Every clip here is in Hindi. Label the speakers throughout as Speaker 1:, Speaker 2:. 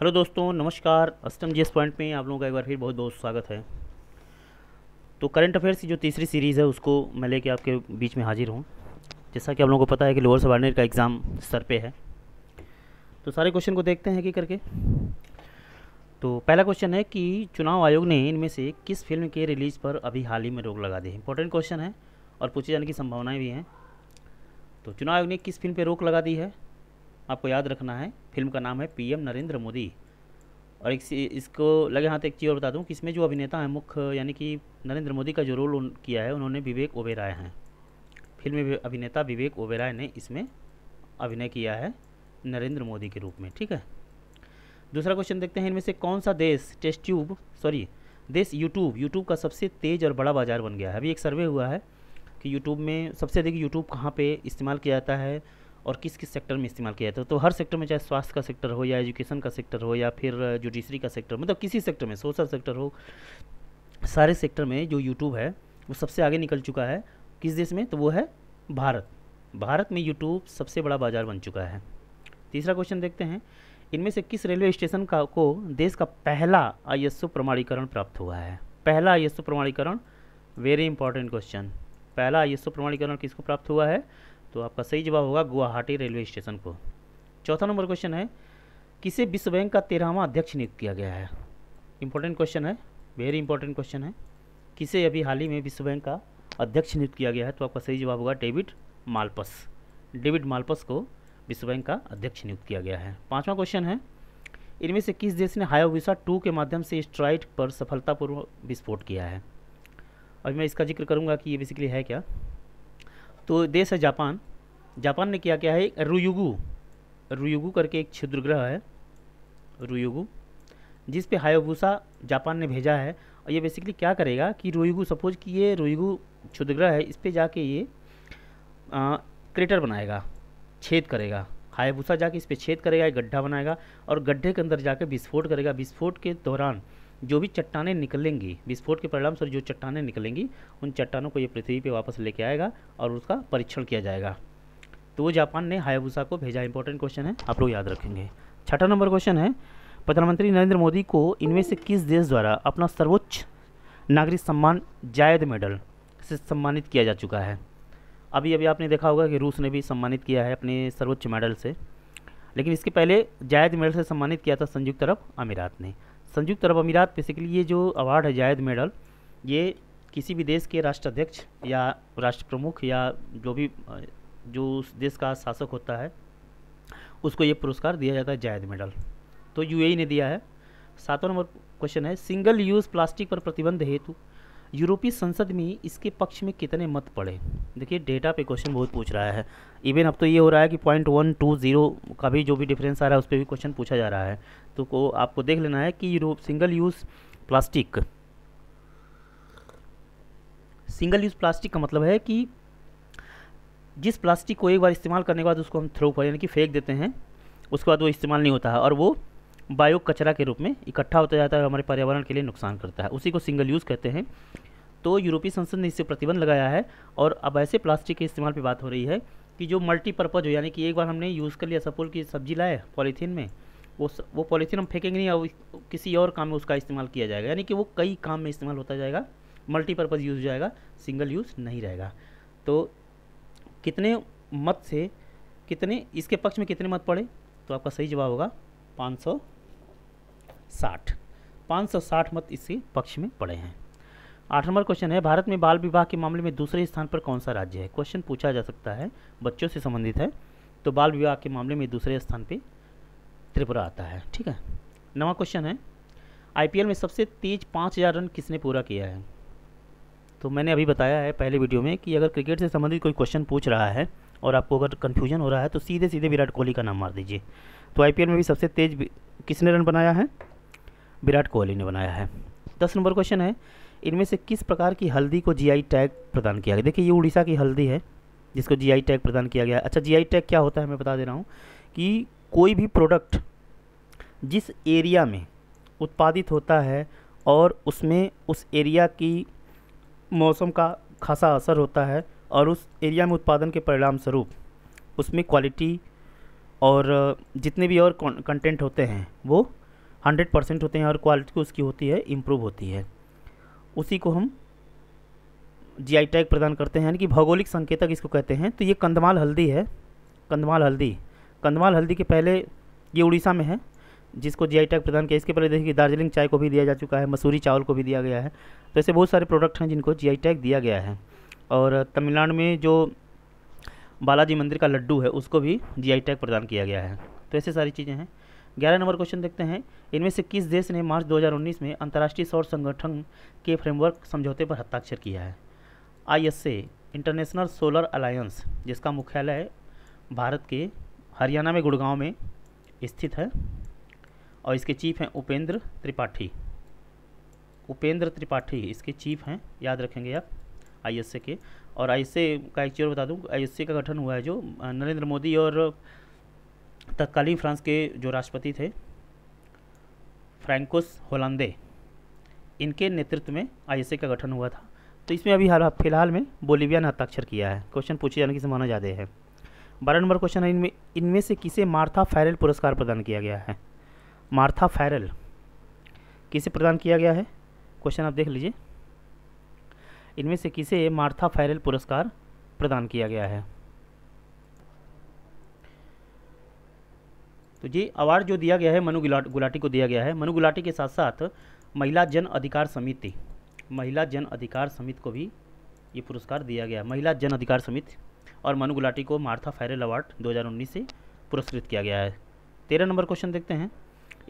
Speaker 1: हेलो दोस्तों नमस्कार अष्टम जी एस पॉइंट में आप लोगों का एक बार फिर बहुत बहुत स्वागत है तो करंट अफेयर्स की जो तीसरी सीरीज़ है उसको मैं लेके आपके बीच में हाजिर हूँ जैसा कि आप लोगों को पता है कि लोअर सबार्डिनेट का एग्ज़ाम सर पे है तो सारे क्वेश्चन को देखते हैं कि करके तो पहला क्वेश्चन है कि चुनाव आयोग ने इनमें से किस फिल्म के रिलीज़ पर अभी हाल ही में रोक लगा दी है इंपॉर्टेंट क्वेश्चन है और पूछे जाने की संभावनाएँ भी हैं तो चुनाव आयोग ने किस फिल्म पर रोक लगा दी है आपको याद रखना है फिल्म का नाम है पीएम नरेंद्र मोदी और एक इसको लगे हाथ एक चीज़ और बता दूँ कि इसमें जो अभिनेता हैं मुख्य यानी कि नरेंद्र मोदी का जो रोल किया है उन्होंने विवेक ओबेराय हैं फिल्म अभिनेता विवेक ओबेराय ने इसमें अभिनय किया है नरेंद्र मोदी के रूप में ठीक है दूसरा क्वेश्चन देखते हैं इनमें से कौन सा देश टेस्ट ट्यूब सॉरी देश यूट्यूब यूट्यूब का सबसे तेज़ और बड़ा बाज़ार बन गया है अभी एक सर्वे हुआ है कि यूट्यूब में सबसे अधिक यूट्यूब कहाँ पे इस्तेमाल किया जाता है और किस किस सेक्टर में इस्तेमाल किया जाता है तो हर सेक्टर में चाहे स्वास्थ्य का सेक्टर हो या एजुकेशन का सेक्टर हो या फिर जुडिशरी का सेक्टर मतलब किसी सेक्टर में सोशल सेक्टर हो सारे सेक्टर में जो यूट्यूब है वो सबसे आगे निकल चुका है किस देश में तो वो है भारत भारत में यूट्यूब सबसे बड़ा बाजार बन चुका है तीसरा क्वेश्चन देखते हैं इनमें से किस रेलवे स्टेशन का को देश का पहला आई प्रमाणीकरण प्राप्त हुआ है पहला आई प्रमाणीकरण वेरी इंपॉर्टेंट क्वेश्चन पहला आई प्रमाणीकरण किसको प्राप्त हुआ है तो आपका सही जवाब होगा गुवाहाटी रेलवे स्टेशन को चौथा नंबर क्वेश्चन है किसे विश्व बैंक का तेरहवा अध्यक्ष नियुक्त किया गया है इंपॉर्टेंट क्वेश्चन है वेरी इंपॉर्टेंट क्वेश्चन है किसे अभी हाल ही में विश्व बैंक का अध्यक्ष नियुक्त किया गया है तो आपका सही जवाब होगा डेविड मालपस डेविड मालपस को विश्व बैंक का अध्यक्ष नियुक्त किया गया है पाँचवा क्वेश्चन है इनमें से किस देश ने हायाविसा टू के माध्यम से स्ट्राइट पर सफलतापूर्वक विस्फोट किया है अभी मैं इसका जिक्र करूँगा कि ये बेसिकली है क्या तो देश है जापान जापान ने क्या क्या है रुयुगु रुयुगु करके एक क्षुद्र ग्रह है रुयुगु जिस पे हायोबूसा जापान ने भेजा है और ये बेसिकली क्या करेगा कि रुयुगु सपोज कि ये रोईगू क्षुद्रग्रह है इस पर जाके ये आ, क्रेटर बनाएगा छेद करेगा हायाबूसा जाके इस पर छेद करेगा एक गड्ढा बनाएगा और गड्ढे के अंदर जाके विस्फोट करेगा विस्फोट के दौरान जो भी चट्टानें निकलेंगी विस्फोट के परिणाम स्वरूप जो चट्टानें निकलेंगी उन चट्टानों को ये पृथ्वी पे वापस लेके आएगा और उसका परीक्षण किया जाएगा तो वो जापान ने हायाबूसा को भेजा इंपॉर्टेंट क्वेश्चन है आप लोग याद रखेंगे छठा नंबर क्वेश्चन है प्रधानमंत्री नरेंद्र मोदी को इनमें से किस देश द्वारा अपना सर्वोच्च नागरिक सम्मान जायद मेडल से सम्मानित किया जा चुका है अभी अभी आपने देखा होगा कि रूस ने भी सम्मानित किया है अपने सर्वोच्च मेडल से लेकिन इसके पहले जायद मेडल से सम्मानित किया था संयुक्त अरब अमीरात ने संयुक्त अरब अमीरात बेसिकली ये जो अवार्ड है जायद मेडल ये किसी भी देश के राष्ट्राध्यक्ष या राष्ट्र प्रमुख या जो भी जो उस देश का शासक होता है उसको ये पुरस्कार दिया जाता है जायद मेडल तो यूएई e ने दिया है सातवां नंबर क्वेश्चन है सिंगल यूज़ प्लास्टिक पर प्रतिबंध हेतु यूरोपीय संसद में इसके पक्ष में कितने मत पड़े देखिए डेटा पे क्वेश्चन बहुत पूछ रहा है इवन अब तो ये हो रहा है कि पॉइंट वन टू ज़ीरो का भी जो भी डिफरेंस आ रहा है उस पर भी क्वेश्चन पूछा जा रहा है तो को आपको देख लेना है कि Europe single use plastic single use plastic का मतलब है कि जिस प्लास्टिक को एक बार इस्तेमाल करने के बाद उसको हम थ्रो कर यानी कि फेंक देते हैं उसके बाद वो इस्तेमाल नहीं होता है और वो बायो कचरा के रूप में इकट्ठा होता जाता है हमारे पर्यावरण के लिए नुकसान करता है उसी को सिंगल यूज़ कहते हैं तो यूरोपीय संसद ने इससे प्रतिबंध लगाया है और अब ऐसे प्लास्टिक के इस्तेमाल पर बात हो रही है कि जो मल्टीपर्पज़ हो यानी कि एक बार हमने यूज़ कर लिया सपोल की सब्जी लाए पॉलीथीन में वो स, वो पॉलीथीन हम फेंकेंगे नहीं और किसी और काम में उसका इस्तेमाल किया जाएगा यानी कि वो कई काम में इस्तेमाल होता जाएगा मल्टीपर्पज़ यूज़ जाएगा सिंगल यूज़ नहीं रहेगा तो कितने मत से कितने इसके पक्ष में कितने मत पड़े तो आपका सही जवाब होगा पाँच सौ साठ पाँच सौ साठ मत इसके पक्ष में पड़े हैं आठ नंबर क्वेश्चन है भारत में बाल विवाह के मामले में दूसरे स्थान पर कौन सा राज्य है क्वेश्चन पूछा जा सकता है बच्चों से संबंधित है तो बाल विवाह के मामले में दूसरे स्थान पर त्रिपुरा आता है ठीक है नवा क्वेश्चन है आईपीएल में सबसे तेज पाँच हज़ार रन किसने पूरा किया है तो मैंने अभी बताया है पहले वीडियो में कि अगर क्रिकेट से संबंधित कोई क्वेश्चन पूछ रहा है और आपको अगर कन्फ्यूजन हो रहा है तो सीधे सीधे विराट कोहली का नाम मार दीजिए तो आईपीएल में भी सबसे तेज किसने रन बनाया है विराट कोहली ने बनाया है दस नंबर क्वेश्चन है इनमें से किस प्रकार की हल्दी को जीआई टैग प्रदान किया गया देखिए ये उड़ीसा की हल्दी है जिसको जीआई टैग प्रदान किया गया अच्छा जीआई टैग क्या होता है मैं बता दे रहा हूँ कि कोई भी प्रोडक्ट जिस एरिया में उत्पादित होता है और उसमें उस एरिया की मौसम का खासा असर होता है और उस एरिया में उत्पादन के परिणाम स्वरूप उसमें क्वालिटी और जितने भी और कंटेंट होते हैं वो हंड्रेड परसेंट होते हैं और क्वालिटी उसकी होती है इम्प्रूव होती है उसी को हम जीआई टैग प्रदान करते हैं यानी कि भौगोलिक संकेतक इसको कहते हैं तो ये कंधमाल हल्दी है कंधमाल हल्दी कंधमाल हल्दी के पहले ये उड़ीसा में है जिसको जीआई टैग प्रदान किया इसके पहले देखिए दार्जिलिंग चाय को भी दिया जा चुका है मसूरी चावल को भी दिया गया है तो ऐसे बहुत सारे प्रोडक्ट हैं जिनको जी टैग दिया गया है और तमिलनाडु में जो बालाजी मंदिर का लड्डू है उसको भी जी टैग प्रदान किया गया है तो ऐसे सारी चीज़ें हैं ग्यारह नंबर क्वेश्चन देखते हैं इनमें से किस देश ने मार्च 2019 में अंतर्राष्ट्रीय सौर संगठन के फ्रेमवर्क समझौते पर हस्ताक्षर किया है आई इंटरनेशनल सोलर अलायंस जिसका मुख्यालय भारत के हरियाणा में गुड़गांव में स्थित है और इसके चीफ हैं उपेंद्र त्रिपाठी उपेंद्र त्रिपाठी इसके चीफ हैं याद रखेंगे आप आई के और आई का एक चीज़ बता दूँ आई का गठन हुआ है जो नरेंद्र मोदी और तत्कालीन फ्रांस के जो राष्ट्रपति थे फ्रैंकोस होलांदे इनके नेतृत्व में आईएसए का गठन हुआ था तो इसमें अभी हाल फिलहाल में बोलीविया ने हस्ताक्षर किया है क्वेश्चन पूछे जाने की संभावना ज़्यादा है बारह नंबर क्वेश्चन है इनमें इनमें से किसे मार्था फैरल पुरस्कार प्रदान किया गया है मार्था फैरल किसे प्रदान किया गया है क्वेश्चन आप देख लीजिए इनमें से किसे मार्था फैरल पुरस्कार प्रदान किया गया है तो ये अवार्ड जो दिया गया है मनु गुलाटी को दिया गया है मनु गुलाटी के साथ साथ महिला जन अधिकार समिति महिला जन अधिकार समिति को भी ये पुरस्कार दिया गया महिला जन अधिकार समिति और मनु गुलाटी को मार्था फायरल अवार्ड 2019 से पुरस्कृत किया गया है तेरह नंबर क्वेश्चन देखते हैं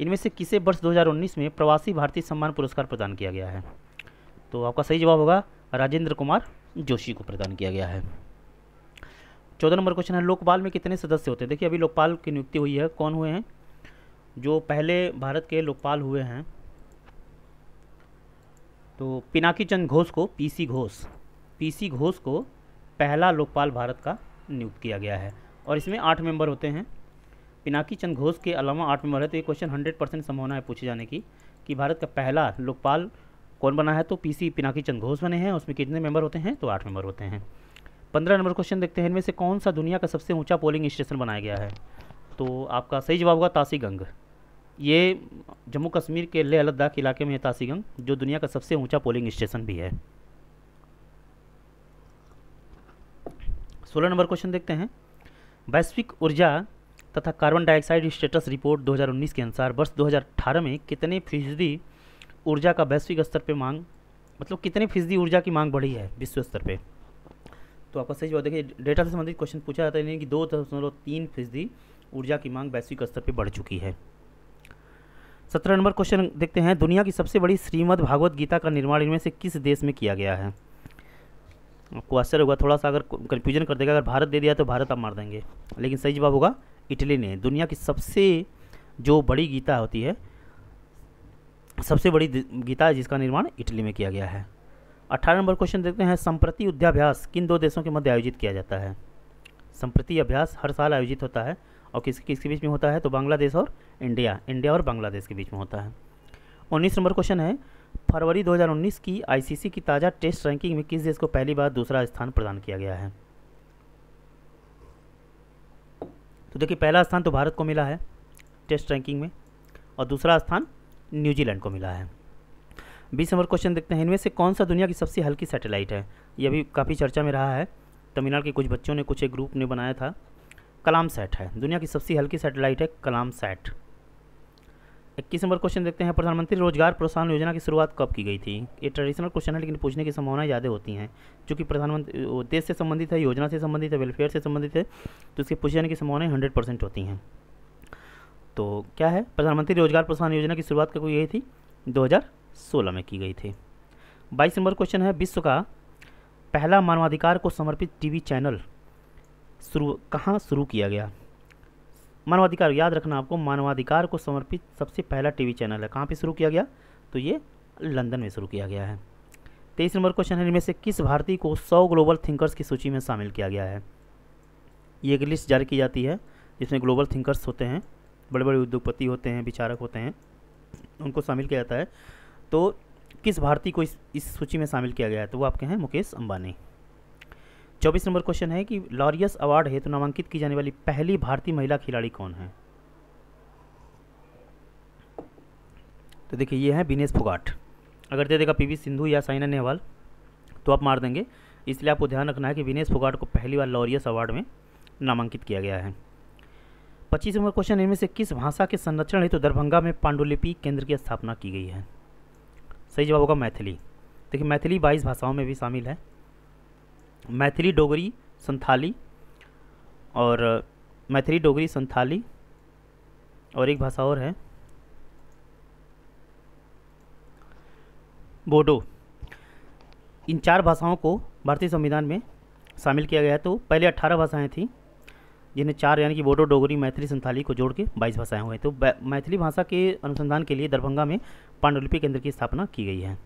Speaker 1: इनमें से किसे वर्ष 2019 में प्रवासी भारतीय सम्मान पुरस्कार प्रदान किया गया है तो आपका सही जवाब होगा राजेंद्र कुमार जोशी को प्रदान किया गया है चौदह नंबर क्वेश्चन है लोकपाल में कितने सदस्य होते हैं देखिए अभी लोकपाल की नियुक्ति हुई है कौन हुए हैं जो पहले भारत के लोकपाल हुए हैं तो पिनाकी चंद घोष को पीसी घोष पीसी घोष को पहला लोकपाल भारत का नियुक्त किया गया है और इसमें आठ मेंबर होते हैं पिनाकी चंद घोष के अलावा आठ मेंबर है तो ये क्वेश्चन हंड्रेड परसेंट संभावना है पूछे जाने की कि भारत का पहला लोकपाल कौन बना है तो पीसी पिनाकी चंद घोष बने हैं उसमें कितने मेंबर होते हैं तो आठ मेंबर होते हैं पंद्रह नंबर क्वेश्चन देखते हैं इनमें से कौन सा दुनिया का सबसे ऊंचा पोलिंग स्टेशन बनाया गया है तो आपका सही जवाब होगा तासीगंग ये जम्मू कश्मीर के लेह लद्दाख इलाके में है तासीगंग जो दुनिया का सबसे ऊंचा पोलिंग स्टेशन भी है सोलह नंबर क्वेश्चन देखते हैं वैश्विक ऊर्जा तथा कार्बन डाइऑक्साइड स्टेटस रिपोर्ट 2019 के अनुसार वर्ष 2018 में कितने फीसदी ऊर्जा का वैश्विक स्तर पर मांग मतलब कितने फीसदी ऊर्जा की मांग बढ़ी है विश्व स्तर पर तो आपका सही जवाब देखिए डेटा से संबंधित क्वेश्चन पूछा जाता है कि दो दशमलव तीन फीसदी ऊर्जा की मांग वैश्विक स्तर पर बढ़ चुकी है सत्रह नंबर क्वेश्चन देखते हैं दुनिया की सबसे बड़ी श्रीमद भागवत गीता का निर्माण इनमें से किस देश में किया गया है आपको आश्चर्य होगा थोड़ा सा अगर कन्फ्यूजन कर देगा अगर भारत दे दिया तो भारत आप मार देंगे लेकिन सही जवाब होगा इटली ने दुनिया की सबसे जो बड़ी गीता होती है सबसे बड़ी गीता जिसका निर्माण इटली में किया गया है अठारह नंबर क्वेश्चन देखते हैं संप्रति युद्धाभ्यास किन दो देशों के मध्य आयोजित किया जाता है संप्रति अभ्यास हर साल आयोजित होता है और किस किसके बीच में होता है तो बांग्लादेश और इंडिया इंडिया और बांग्लादेश के बीच में होता है उन्नीस नंबर क्वेश्चन है फरवरी 2019 की आईसीसी की ताज़ा टेस्ट रैंकिंग में किस देश को पहली बार दूसरा स्थान प्रदान किया गया है तो देखिए पहला स्थान तो भारत को मिला है टेस्ट रैंकिंग में और दूसरा स्थान न्यूजीलैंड को मिला है बीस नंबर क्वेश्चन देखते हैं इनमें से कौन सा दुनिया की सबसे हल्की सैटेलाइट है ये भी काफ़ी चर्चा में रहा है तमिलनाडु के कुछ बच्चों ने कुछ एक ग्रुप ने बनाया था कलाम सेट है दुनिया की सबसे हल्की सैटेलाइट है कलाम सेट इक्कीस नंबर क्वेश्चन देखते हैं प्रधानमंत्री रोजगार प्रोत्साहन योजना की शुरुआत कब की गई थी ये ट्रेडिशनल क्वेश्चन है लेकिन पूछने की संभावनाएं ज़्यादा होती हैं क्योंकि प्रधानमंत्री देश से संबंधित है योजना से संबंधित है वेलफेयर से संबंधित है तो इसके पूछे जाने की संभावनाएं हंड्रेड परसेंट होती हैं तो क्या है प्रधानमंत्री रोजगार प्रोत्साहन योजना की शुरुआत कब कोई यही थी हज़ार सोलह में की गई थी बाईस नंबर क्वेश्चन है विश्व का पहला मानवाधिकार को समर्पित टीवी चैनल शुरू कहाँ शुरू किया गया मानवाधिकार याद रखना आपको मानवाधिकार को समर्पित सबसे पहला टीवी चैनल है कहाँ पे शुरू किया गया तो ये लंदन में शुरू किया गया है तेईस नंबर क्वेश्चन है इनमें से किस भारतीय को सौ ग्लोबल थिंकर्स की सूची में शामिल किया गया है ये एक लिस्ट जारी की जाती है जिसमें ग्लोबल थिंकर्स होते हैं बड़े बड़े उद्योगपति होते हैं विचारक होते हैं उनको शामिल किया जाता है तो किस भारतीय को इस इस सूची में शामिल किया गया है तो वो आपके हैं मुकेश अंबानी चौबीस नंबर क्वेश्चन है कि लॉरियस अवार्ड हेतु तो नामांकित की जाने वाली पहली भारतीय महिला खिलाड़ी कौन है तो देखिए ये है बिनेश फोगाट अगर दे देगा पीवी सिंधु या साइना नेहवाल तो आप मार देंगे इसलिए आपको ध्यान रखना है कि विनेश फोगाट को पहली बार लॉरियस अवार्ड में नामांकित किया गया है पच्चीस नंबर क्वेश्चन इनमें से किस भाषा के संरक्षण हेतु तो दरभंगा में पांडुलिपि केंद्र की स्थापना की गई है सही जवाब होगा मैथिली देखिए मैथिली बाईस भाषाओं में भी शामिल है मैथिली डोगरी संथाली और मैथिली डोगरी संथाली और एक भाषा और है बोडो इन चार भाषाओं को भारतीय संविधान में शामिल किया गया है तो पहले अट्ठारह भाषाएं थीं जिन्हें चार यानी कि बोडो डोगरी मैथिली संथाली को जोड़ के बाईस भाषाएं हुए तो मैथिली भाषा के अनुसंधान के लिए दरभंगा में पांडुलिपि केंद्र की स्थापना की गई है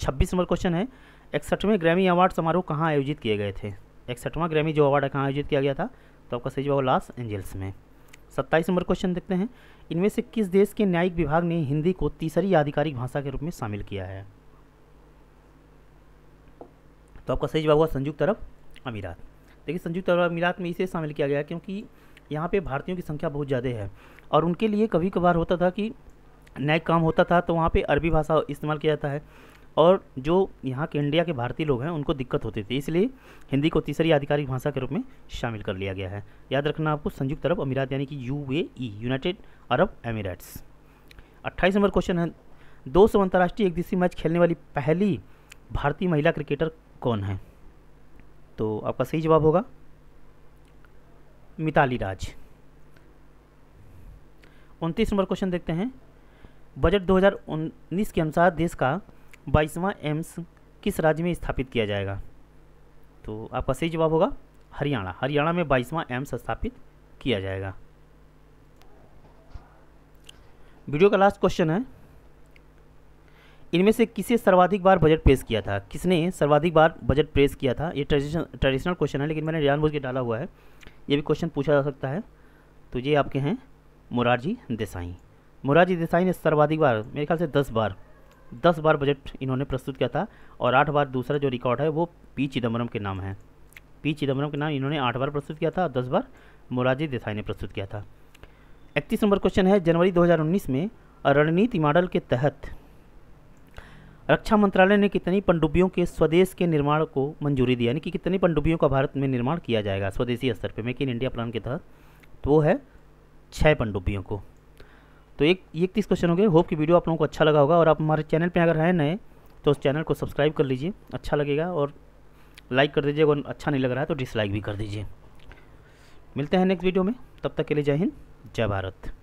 Speaker 1: छब्बीस नंबर क्वेश्चन है इकसठवें ग्रैमी अवार्ड समारोह कहाँ आयोजित किए गए थे इकसठवां ग्रैमी जो अवार्ड है कहाँ आयोजित किया गया था तो आपका सही जवाब लॉस एंजल्स में सत्ताईस नंबर क्वेश्चन देखते हैं इनमें से किस देश के न्यायिक विभाग ने हिंदी को तीसरी आधिकारिक भाषा के रूप में शामिल किया है तो आपका सही जवाब हुआ संयुक्त अरब अमीरात लेकिन संयुक्त अरब अमीरात में इसे शामिल किया गया क्योंकि यहाँ पे भारतीयों की संख्या बहुत ज़्यादा है और उनके लिए कभी कभार होता था कि नए काम होता था तो वहाँ पे अरबी भाषा इस्तेमाल किया जाता है और जो यहाँ के इंडिया के भारतीय लोग हैं उनको दिक्कत होती थी इसलिए हिंदी को तीसरी आधिकारिक भाषा के रूप में शामिल कर लिया गया है याद रखना आपको संयुक्त अरब अमीरात यानी कि यू यूनाइटेड अरब एमिरेट्स अट्ठाईस नंबर क्वेश्चन है दो सौ अंतर्राष्ट्रीय एक दिवसीय मैच खेलने वाली पहली भारतीय महिला क्रिकेटर कौन है तो आपका सही जवाब होगा मिताली राज उनतीस नंबर क्वेश्चन देखते हैं बजट 2019 के अनुसार देश का बाईसवां एम्स किस राज्य में स्थापित किया जाएगा तो आपका सही जवाब होगा हरियाणा हरियाणा में बाईसवां एम्स स्थापित किया जाएगा वीडियो का लास्ट क्वेश्चन है इनमें से किसे सर्वाधिक बार बजट पेश किया था किसने सर्वाधिक बार बजट पेश किया था ये ट्रेडिशनल क्वेश्चन है लेकिन मैंने जानबूझ के डाला हुआ है ये भी क्वेश्चन पूछा जा सकता है तो ये आपके हैं मोरारजी देसाई मोरारजी देसाई ने सर्वाधिक बार मेरे ख्याल से दस बार दस बार बजट इन्होंने प्रस्तुत किया था और आठ बार दूसरा जो रिकॉर्ड है वो पी चिदम्बरम के नाम है पी चिदम्बरम के नाम इन्होंने आठ बार प्रस्तुत किया था और दस बार मोरारजी देसाई ने प्रस्तुत किया था इकतीस नंबर क्वेश्चन है जनवरी 2019 में रणनीति मॉडल के तहत रक्षा मंत्रालय ने कितनी पनडुब्बियों के स्वदेश के निर्माण को मंजूरी दी यानी कि कितनी पंडुब्बियों का भारत में निर्माण किया जाएगा स्वदेशी स्तर पर मेक इन इंडिया प्लान के तहत तो वो है छः पनडुब्बियों को तो एक एक तीस क्वेश्चन हो गए होप कि वीडियो आप लोगों को अच्छा लगा होगा और आप हमारे चैनल पर अगर हैं नए तो उस चैनल को सब्सक्राइब कर लीजिए अच्छा लगेगा और लाइक कर दीजिए अगर अच्छा नहीं लग रहा है तो डिसलाइक भी कर दीजिए मिलते हैं नेक्स्ट वीडियो में तब तक के लिए जय हिंद जय भारत